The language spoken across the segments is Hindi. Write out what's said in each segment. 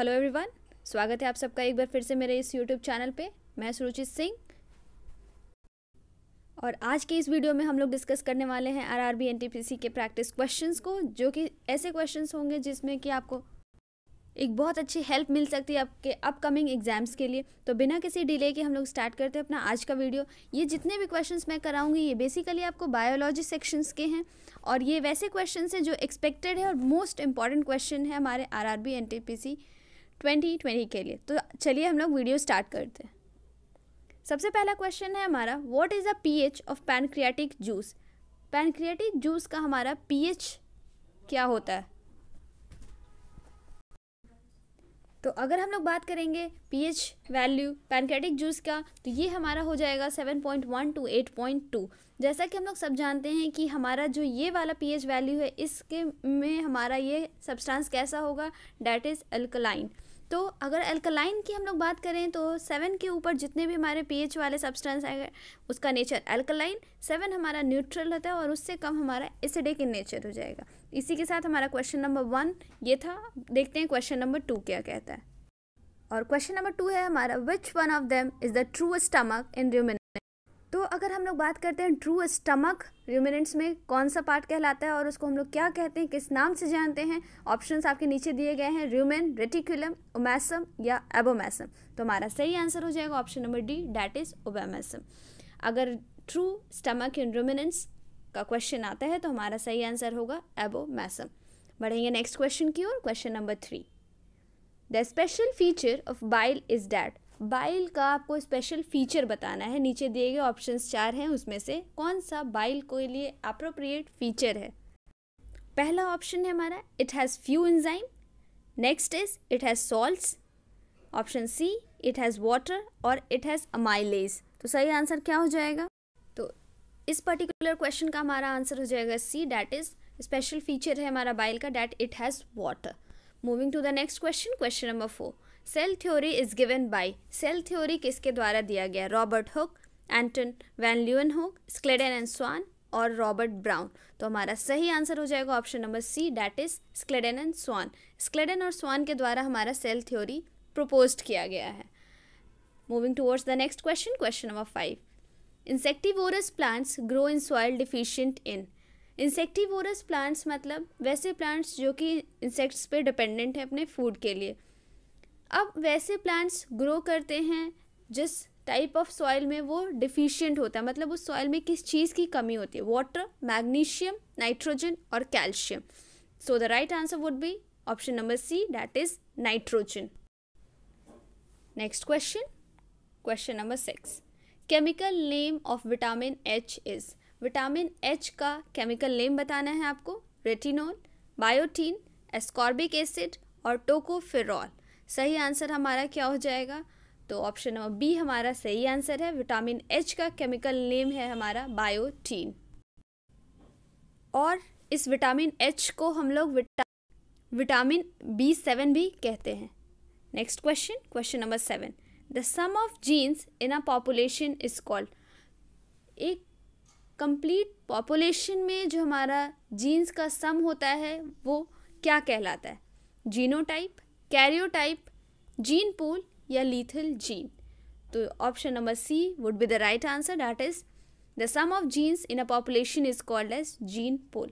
हेलो एवरीवन स्वागत है आप सबका एक बार फिर से मेरे इस यूट्यूब चैनल पे मैं सुरुचित सिंह और आज के इस वीडियो में हम लोग डिस्कस करने वाले हैं आरआरबी एनटीपीसी के प्रैक्टिस क्वेश्चंस को जो कि ऐसे क्वेश्चंस होंगे जिसमें कि आपको एक बहुत अच्छी हेल्प मिल सकती है आपके अपकमिंग एग्जाम्स के लिए तो बिना किसी डिले के हम लोग स्टार्ट करते हैं अपना आज का वीडियो ये जितने भी क्वेश्चंस मैं कराऊंगी ये बेसिकली आपको बायोलॉजी सेक्शंस के हैं और ये वैसे क्वेश्चन हैं जो एक्सपेक्टेड है और मोस्ट इंपॉर्टेंट क्वेश्चन है हमारे आर आर ट्वेंटी ट्वेंटी के लिए तो चलिए हम लोग वीडियो स्टार्ट करते हैं सबसे पहला क्वेश्चन है हमारा what is the pH of pancreatic juice pancreatic juice का हमारा पीएच क्या होता है तो अगर हम लोग बात करेंगे पीएच वैल्यू पैनक्रियाटिक जूस का तो ये हमारा हो जाएगा seven point one two eight point two जैसा कि हम लोग सब जानते हैं कि हमारा जो ये वाला पीएच वैल्यू है इसके में हमारा ये सब्सटेंस कैसा होगा डैट इज़ अल्कलाइन तो अगर अल्कलाइन की हम लोग बात करें तो सेवन के ऊपर जितने भी हमारे पीएच वाले सब्सटेंस हैं उसका नेचर एल्कलाइन सेवन हमारा न्यूट्रल होता है और उससे कम हमारा एसिडिक इन नेचर हो जाएगा इसी के साथ हमारा क्वेश्चन नंबर वन ये था देखते हैं क्वेश्चन नंबर टू क्या कहता है और क्वेश्चन नंबर टू है हमारा which one of them is the true stomach in human तो अगर हम लोग बात करते हैं ट्रू स्टमक रूमिनेंट्स में कौन सा पार्ट कहलाता है और उसको हम लोग क्या कहते हैं किस नाम से जानते हैं ऑप्शंस आपके नीचे दिए गए हैं र्यूमेन रेटिकुलम ओमैसम या एबोमैसम तो हमारा सही आंसर हो जाएगा option number D that is omasum अगर ट्रू स्टमक इन रूमिनेंट्स का क्वेश्चन आता है तो हमारा सही आंसर होगा एबोमैसम बढ़ेंगे नेक्स्ट क्वेश्चन की ओर question number three the special feature of bile is that bile का आपको स्पेशल फीचर बताना है नीचे दिए गए ऑप्शंस चार हैं उसमें से कौन सा बाइल के लिए अप्रोप्रिएट फीचर है पहला ऑप्शन है हमारा it has few enzyme next is it has salts option C it has water और इट हैज़ अमाइलेज तो सही आंसर क्या हो जाएगा तो इस पर्टिकुलर क्वेश्चन का हमारा आंसर हो जाएगा C that is special feature है हमारा बाइल का that it has water moving to the next question question number four cell theory is given by cell theory किसके द्वारा दिया गया Robert Hooke Anton van Leeuwenhoek Schleiden and Schwann और रॉबर्ट ब्राउन तो हमारा सही आंसर हो जाएगा option number C that is Schleiden and Schwann Schleiden और स्वान के द्वारा हमारा सेल थ्योरी प्रपोज किया गया है moving towards the next question question number five insectivorous plants grow in soil deficient in insectivorous plants मतलब वैसे प्लांट्स जो कि इंसेक्ट्स पे डिपेंडेंट हैं अपने फूड के लिए अब वैसे प्लांट्स ग्रो करते हैं जिस टाइप ऑफ सॉइल में वो डिफिशियंट होता है मतलब उस सॉइल में किस चीज़ की कमी होती है वाटर मैग्नीशियम नाइट्रोजन और calcium so the right answer would be option number C that is nitrogen next question question number six chemical name of vitamin H is vitamin H का केमिकल नेम बताना है आपको रेटिनोल बायोटीन एस्कॉर्बिक एसिड और टोकोफेरॉल सही आंसर हमारा क्या हो जाएगा तो ऑप्शन नंबर बी हमारा सही आंसर है विटामिन एच का केमिकल नेम है हमारा बायोटीन और इस विटामिन एच को हम लोग विटा विटामिन बी सेवन भी कहते हैं next question question number seven the sum of genes in a population is called एक कंप्लीट पॉपुलेशन में जो हमारा जीन्स का सम होता है वो क्या कहलाता है जीनोटाइप कैरियोटाइप जीन पूल या लीथल जीन तो option number C would be the right answer that is the sum of genes in a population is called as gene pool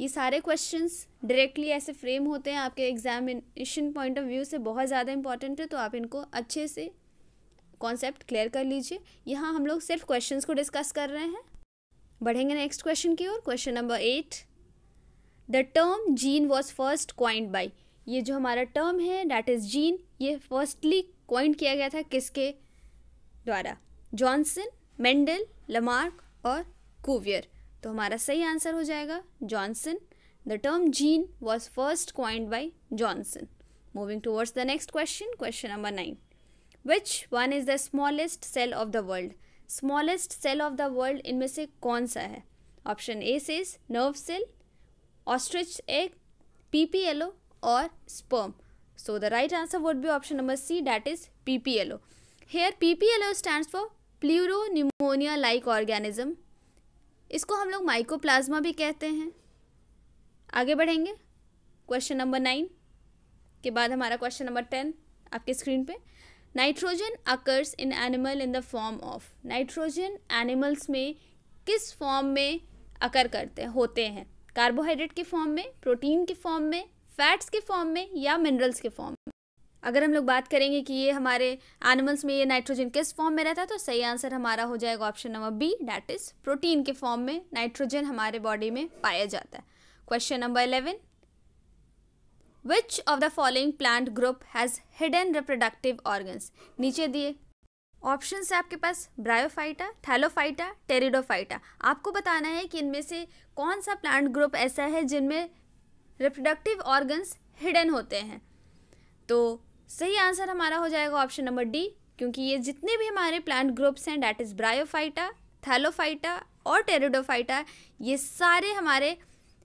ये सारे क्वेश्चंस डायरेक्टली ऐसे फ्रेम होते हैं आपके एग्जामिनेशन पॉइंट ऑफ व्यू से बहुत ज़्यादा इंपॉर्टेंट है तो आप इनको अच्छे से कॉन्सेप्ट क्लियर कर लीजिए यहाँ हम लोग सिर्फ क्वेश्चंस को डिस्कस कर रहे हैं बढ़ेंगे नेक्स्ट क्वेश्चन की ओर question number eight the term gene was first coined by ये जो हमारा टर्म है डैट इज़ जीन ये फर्स्टली क्वाइंट किया गया था किसके द्वारा जॉनसन मेंडल लमार्क और कुवियर तो हमारा सही आंसर हो जाएगा Johnson the term gene was first coined by Johnson moving towards the next question question number nine which one is the smallest cell of the world smallest cell of the world इनमें से कौन सा है option A says nerve cell ostrich egg oh or sperm. So the right answer would be option number C that is ppl Here ppl stands for pleuropneumonia like organism इसको हम लोग माइकोप्लाज्मा भी कहते हैं आगे बढ़ेंगे क्वेश्चन नंबर नाइन के बाद हमारा क्वेश्चन नंबर टेन आपके स्क्रीन पे nitrogen occurs in animal in the form of nitrogen animals में किस फॉर्म में अकर करते होते हैं कार्बोहाइड्रेट के फॉर्म में प्रोटीन के फॉर्म में फैट्स के फॉर्म में या मिनरल्स के फॉर्म में अगर हम लोग बात करेंगे कि ये हमारे एनिमल्स में ये नाइट्रोजन किस फॉर्म में रहता है तो सही आंसर हमारा हो जाएगा option number B that is protein के फॉर्म में नाइट्रोजन हमारे बॉडी में पाया जाता है question number eleven which of the following plant group has hidden reproductive organs नीचे दिए ऑप्शन है आपके पास ब्रायोफाइटा थैलोफाइटा टेरिडोफाइटा आपको बताना है कि इनमें से कौन सा प्लांट ग्रुप ऐसा है जिनमें रिप्रोडक्टिव ऑर्गन्स हिडन होते हैं तो सही आंसर हमारा हो जाएगा ऑप्शन नंबर डी क्योंकि ये जितने भी हमारे प्लांट ग्रुप्स हैं डैट इज़ ब्रायोफाइटा थैलोफाइटा और टेरिडोफाइटा ये सारे हमारे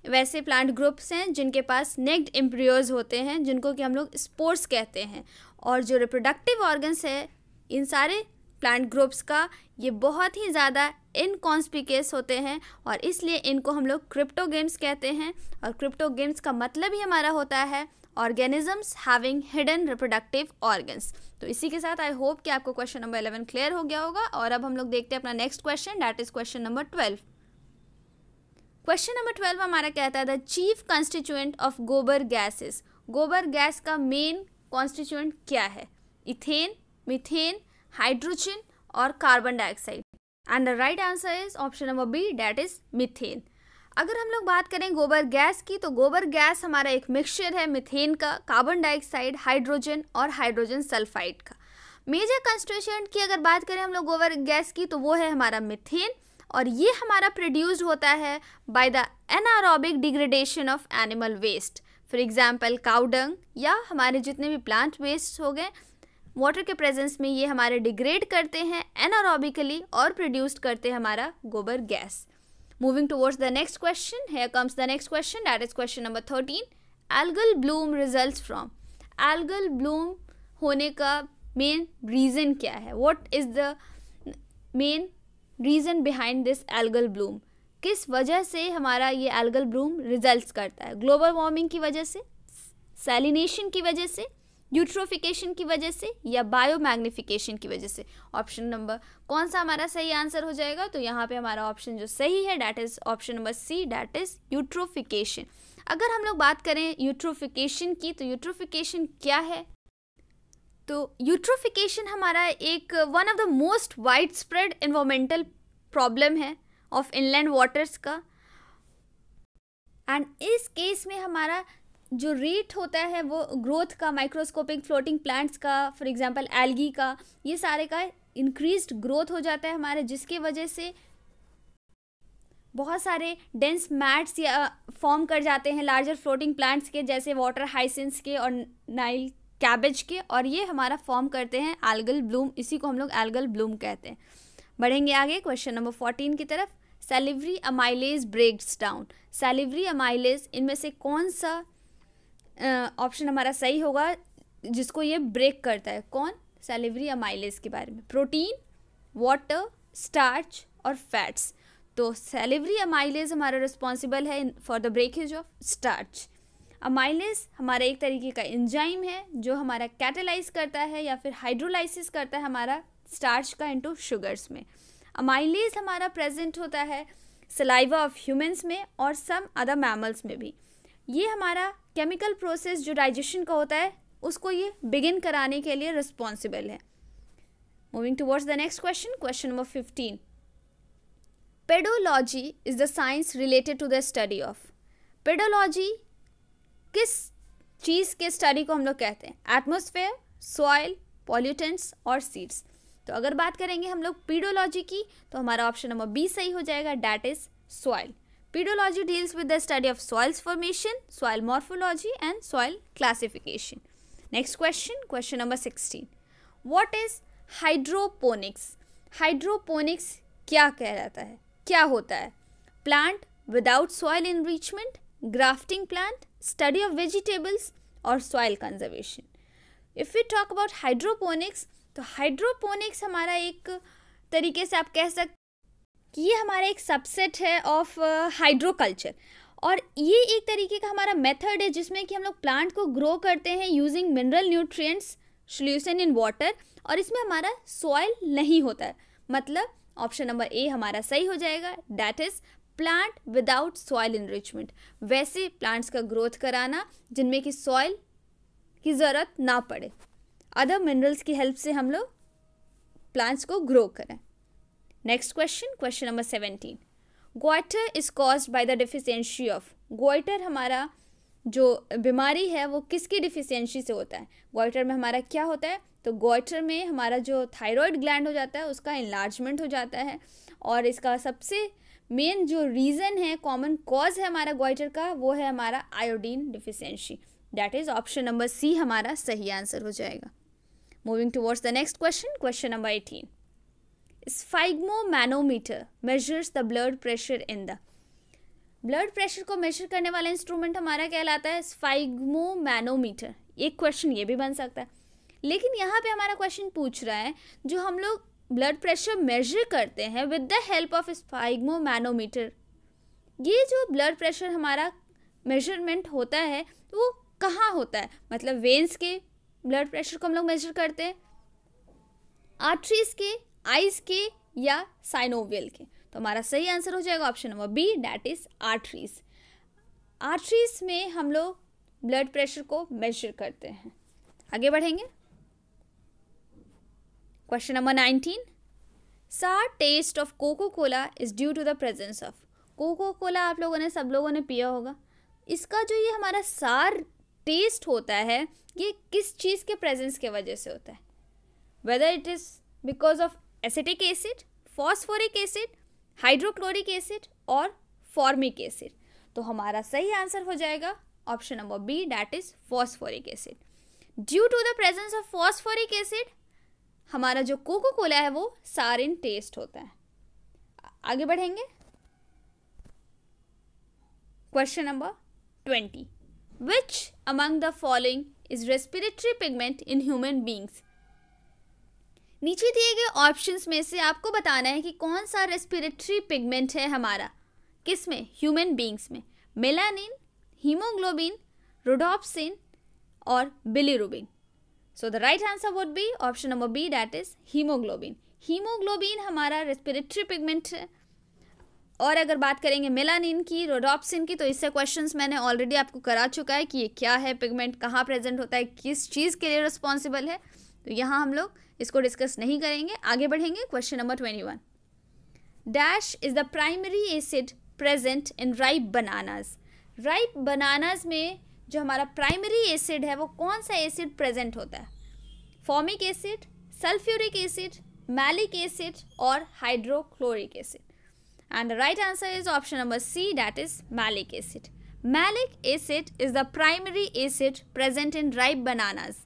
वैसे प्लांट ग्रुप्स हैं जिनके पास नेक्ड एम्प्रियोज होते हैं जिनको कि हम लोग स्पोर्ट्स कहते हैं और जो रिप्रोडक्टिव ऑर्गन्स है इन सारे प्लांट ग्रुप्स का ये बहुत ही ज़्यादा इनकॉन्स्पिकेस होते हैं और इसलिए इनको हम लोग क्रिप्टोगेम्स कहते हैं और क्रिप्टोगेम्स का मतलब ही हमारा होता है organisms having hidden reproductive organs तो इसी के साथ आई होप कि आपको क्वेश्चन नंबर इलेवन क्लियर हो गया होगा और अब हम लोग देखते हैं अपना next question that is question number twelve question number twelve हमारा कहता है the chief constituent of gobar gases गोबर गैस का मेन कॉन्स्टिट्यूएंट क्या है ethane methane hydrogen or carbon dioxide and the right answer is option number B that is methane. अगर हम लोग बात करें गोबर गैस की तो गोबर गैस हमारा एक मिक्सचर है मिथेन का कार्बन डाइऑक्साइड हाइड्रोजन और हाइड्रोजन सल्फाइड का मेजर कंस्टिट्यूशन की अगर बात करें हम लोग गोबर गैस की तो वो है हमारा मिथेन और ये हमारा प्रोड्यूस्ड होता है by the anaerobic degradation of animal waste for example cow dung या हमारे जितने भी प्लांट वेस्ट हो गए वाटर के प्रेजेंस में ये हमारे डिग्रेड करते हैं एनारोबिकली और प्रोड्यूस्ड करते हैं हमारा गोबर gas moving towards the next question here comes the next question that is question number thirteen algal bloom result from algal bloom होने का मेन रीज़न क्या है what is the main reason behind this algal bloom किस वजह से हमारा ये एल्गल ब्लूम रिजल्ट करता है ग्लोबल वार्मिंग की वजह से सेलिनेशन की वजह से यूट्रोफिकेशन की वजह से या बायोमैग्निफिकेशन की वजह से ऑप्शन नंबर कौन सा हमारा सही आंसर हो जाएगा तो यहाँ पे हमारा ऑप्शन जो सही है that is option number C that is eutrophication अगर हम लोग बात करें यूट्रोफिकेशन की तो यूट्रोफिकेशन क्या है तो यूट्रोफिकेशन हमारा एक one of the most wide spread environmental problem है ऑफ इनलैंड वाटर्स का एंड इस केस में हमारा जो रेट होता है वो ग्रोथ का माइक्रोस्कोपिक फ्लोटिंग प्लांट्स का फॉर एग्जांपल एल्गी का ये सारे का इंक्रीज्ड ग्रोथ हो जाता है हमारे जिसके वजह से बहुत सारे डेंस मैट्स या फॉर्म कर जाते हैं लार्जर फ्लोटिंग प्लांट्स के जैसे वाटर हाइसेंस के और नाइल कैबेज के और ये हमारा फॉर्म करते हैं एल्गल ब्लूम इसी को हम लोग एल्गल ब्लूम कहते हैं बढ़ेंगे आगे क्वेश्चन नंबर फोर्टीन की तरफ salivary amylase breaks down salivary amylase इनमें से कौन सा ऑप्शन हमारा सही होगा जिसको ये ब्रेक करता है कौन सेलिवरी अमाइलेज के बारे में प्रोटीन वाटर स्टार्च और फैट्स तो सेलिवरी अमाइलेज हमारा रिस्पॉन्सिबल है for the breakage of starch amylase हमारा एक तरीके का एंजाइम है जो हमारा कैटेलाइज करता है या फिर हाइड्रोलाइसिस करता है हमारा स्टार्च का इनटू शुगर्स में अमाइलेज हमारा प्रेजेंट होता है सलाइवा ऑफ ह्यूमंस में और सम अदर मैमल्स में भी ये हमारा केमिकल प्रोसेस जो डाइजेशन का होता है उसको ये बिगिन कराने के लिए रिस्पॉन्सिबल है moving towards the next question question number fifteen pedology is the science related to the study of pedology किस चीज़ के स्टडी को हम लोग कहते हैं एटमोसफेयर सॉइल पॉल्यूटेंट्स और सीड्स तो अगर बात करेंगे हम लोग पीडोलॉजी की तो हमारा ऑप्शन नंबर बी सही हो जाएगा that is soil Pedology deals with the study of soils formation, soil morphology and soil classification. Next question, question number 16. What is hydroponics? Hydroponics क्या कहलाता है क्या होता है Plant without soil enrichment, grafting plant, study of vegetables और soil conservation. If we talk about hydroponics, तो hydroponics हमारा एक तरीके से आप कह सकते कि ये हमारा एक सबसेट है ऑफ हाइड्रोकल्चर uh, और ये एक तरीके का हमारा मेथड है जिसमें कि हम लोग प्लांट को ग्रो करते हैं using mineral nutrients solution in water और इसमें हमारा सॉयल नहीं होता है मतलब ऑप्शन नंबर ए हमारा सही हो जाएगा that is plant without soil enrichment वैसे प्लांट्स का ग्रोथ कराना जिनमें कि सॉयल की ज़रूरत ना पड़े अदर मिनरल्स की हेल्प से हम लोग प्लांट्स को ग्रो करें next question question number seventeen goitre is cause by the deficiency of goitre हमारा जो बीमारी है वो किसकी डिफिशियंशी से होता है गोइटर में हमारा क्या होता है तो गोइटर में हमारा जो थायराइड ग्लैंड हो जाता है उसका इन्लार्जमेंट हो जाता है और इसका सबसे मेन जो रीज़न है कॉमन कॉज है हमारा गोइटर का वो है हमारा iodine deficiency that is option number C हमारा सही आंसर हो जाएगा moving towards the next question question number eighteen sphygmomanometer measures the blood pressure in the blood pressure को मेजर करने वाला इंस्ट्रूमेंट हमारा कहलाता है स्फाइगमोमैनोमीटर एक क्वेश्चन ये भी बन सकता है लेकिन यहाँ पे हमारा क्वेश्चन पूछ रहा है जो हम लोग ब्लड प्रेशर मेजर करते हैं with the help of sphygmomanometer ये जो ब्लड प्रेशर हमारा मेजरमेंट होता है वो कहाँ होता है मतलब वेंस के ब्लड प्रेशर को हम लोग मेजर करते हैं आर्टरीज के आइज के या साइनोवियल के तो हमारा सही आंसर हो जाएगा option number B that is arteries arteries में हम लोग ब्लड प्रेशर को मेजर करते हैं आगे बढ़ेंगे question number nineteen sour taste of Coca Cola is due to the presence of Coca Cola आप लोगों ने सब लोगों ने पिया होगा इसका जो ये हमारा सार टेस्ट होता है ये किस चीज़ के प्रेजेंस के वजह से होता है whether it is because of acetic acid phosphoric acid hydrochloric acid और फॉर्मिक एसिड तो हमारा सही आंसर हो जाएगा option number B that is phosphoric acid due to the presence of phosphoric acid हमारा जो कोको कोला है वो सार इन टेस्ट होता है आगे बढ़ेंगे question number twenty which among the following is respiratory pigment in human beings नीचे दिए गए ऑप्शंस में से आपको बताना है कि कौन सा रेस्पिरेटरी पिगमेंट है हमारा किस में ह्यूमन बींग्स में मेलानिन हीमोग्लोबिन रोडोप्सिन और bilirubin so the right answer would be option number B that is haemoglobin haemoglobin हमारा रेस्पिरेटरी पिगमेंट है और अगर बात करेंगे मेलानिन की रोडोप्सिन की तो इससे क्वेश्चंस मैंने ऑलरेडी आपको करा चुका है कि ये क्या है पिगमेंट कहाँ प्रेजेंट होता है किस चीज़ के लिए रिस्पॉन्सिबल है तो यहाँ हम लोग इसको डिस्कस नहीं करेंगे आगे बढ़ेंगे question number twenty one dash is the primary acid present in ripe bananas ripe bananas में जो हमारा प्राइमरी एसिड है वो कौन सा एसिड प्रेजेंट होता है formic acid sulphuric acid malic acid और hydrochloric acid and the right answer is option number C that is malic acid malic acid is the primary acid present in ripe bananas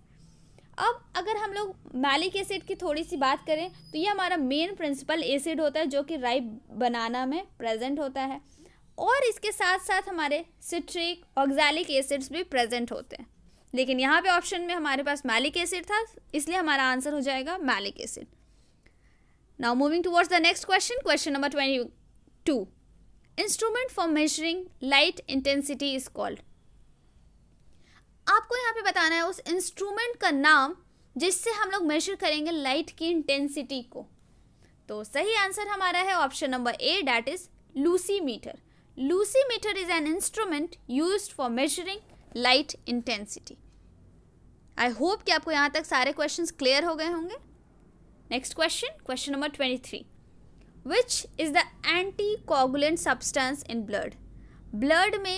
अब अगर हम लोग मैलिक एसिड की थोड़ी सी बात करें तो ये हमारा मेन प्रिंसिपल एसिड होता है जो कि राइप बनाना में प्रेजेंट होता है और इसके साथ साथ हमारे सिट्रिक ऑक्जैलिक एसिड्स भी प्रेजेंट होते हैं लेकिन यहाँ पे ऑप्शन में हमारे पास मैलिक एसिड था इसलिए हमारा आंसर हो जाएगा malic acid now moving towards the next question question number twenty two instrument for measuring light intensity is called आपको यहाँ पे बताना है उस इंस्ट्रूमेंट का नाम जिससे हम लोग मेजर करेंगे लाइट की इंटेंसिटी को तो सही आंसर हमारा है option number A that is lucimeter lucimeter is an instrument use for measuring light intensity I hope कि आपको यहाँ तक सारे क्वेश्चन क्लियर हो गए होंगे next question question number twenty three which is the anti coagulant substance in blood blood में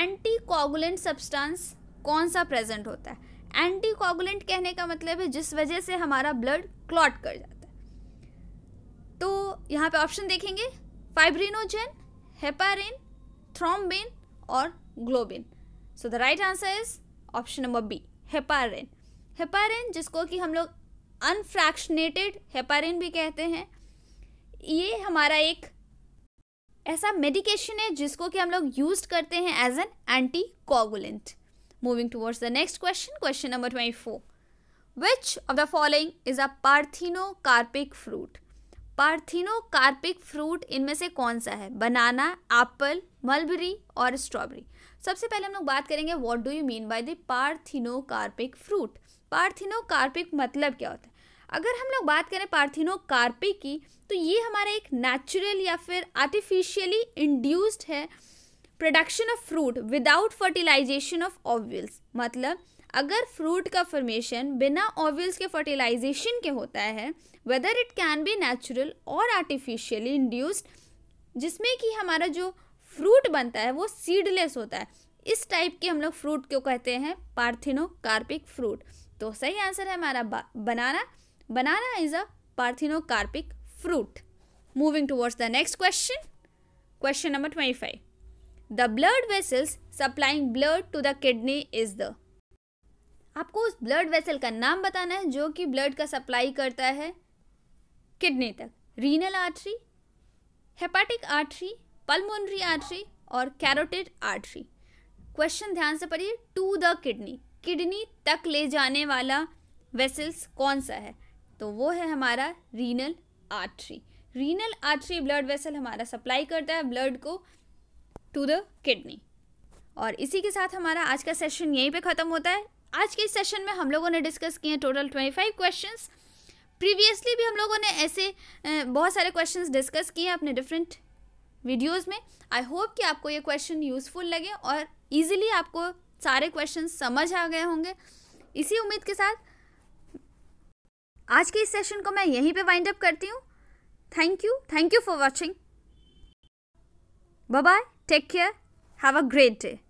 एंटी कॉगुलेंट सब्सटेंस कौन सा प्रेजेंट होता है एंटीकॉगुलेंट कहने का मतलब है जिस वजह से हमारा ब्लड क्लॉट कर जाता है तो यहाँ पे ऑप्शन देखेंगे फाइब्रिनोजेन हेपारिन थ्रोम्बिन और globin so the right answer is option number B heparin heparin जिसको कि हम लोग अनफ्रैक्शनेटेड हेपारिन भी कहते हैं ये हमारा एक ऐसा मेडिकेशन है जिसको कि हम लोग यूज करते हैं as an anti coagulant Moving towards the next question question number 24. Which of the following is a parthenocarpic parthenocarpic fruit इनमें से कौन सा है बनाना एप्पल मलबरी और स्ट्रॉबेरी सबसे पहले हम लोग बात करेंगे what do you mean by the parthenocarpic fruit parthenocarpic मतलब क्या होता है अगर हम लोग बात करें पार्थिनो कार्पिक की तो ये हमारा एक नेचुरल या फिर आर्टिफिशियली इंड्यूस्ड है production of fruit without fertilisation of ovules मतलब अगर फ्रूट का फॉर्मेशन बिना ऑव्यूल्स के फर्टिलाइजेशन के होता है whether it can be natural और आर्टिफिशियली इंड्यूस्ड जिसमें कि हमारा जो फ्रूट बनता है वो सीडलेस होता है इस टाइप के हम लोग फ्रूट को कहते हैं पार्थिनोकार्पिक फ्रूट तो सही आंसर है हमारा banana banana is a parthenocarpic fruit moving towards the next question question number twenty five the blood vessels supplying blood to the kidney is the आपको उस ब्लड वेसल का नाम बताना है जो कि ब्लड का सप्लाई करता है किडनी तक renal artery hepatic artery pulmonary artery और कैरोटिड आर्टरी क्वेश्चन ध्यान से पढ़िए टू द किडनी किडनी तक ले जाने वाला वेसल्स कौन सा है तो वो है हमारा renal artery renal artery blood vessel हमारा सप्लाई करता है ब्लड को टू द किडनी और इसी के साथ हमारा आज का सेशन यहीं पे ख़त्म होता है आज के इस सेशन में हम लोगों ने डिस्कस किए हैं total twenty five question previously भी हम लोगों ने ऐसे बहुत सारे क्वेश्चन डिस्कस किए हैं अपने डिफरेंट वीडियोज़ में आई होप कि आपको ये क्वेश्चन यूज़फुल लगे और ईजिली आपको सारे क्वेश्चन समझ आ गए होंगे इसी उम्मीद के साथ आज के इस सेशन को मैं यहीं पे वाइंड अप करती हूँ thank you thank you for watching bye Take care. Have a great day.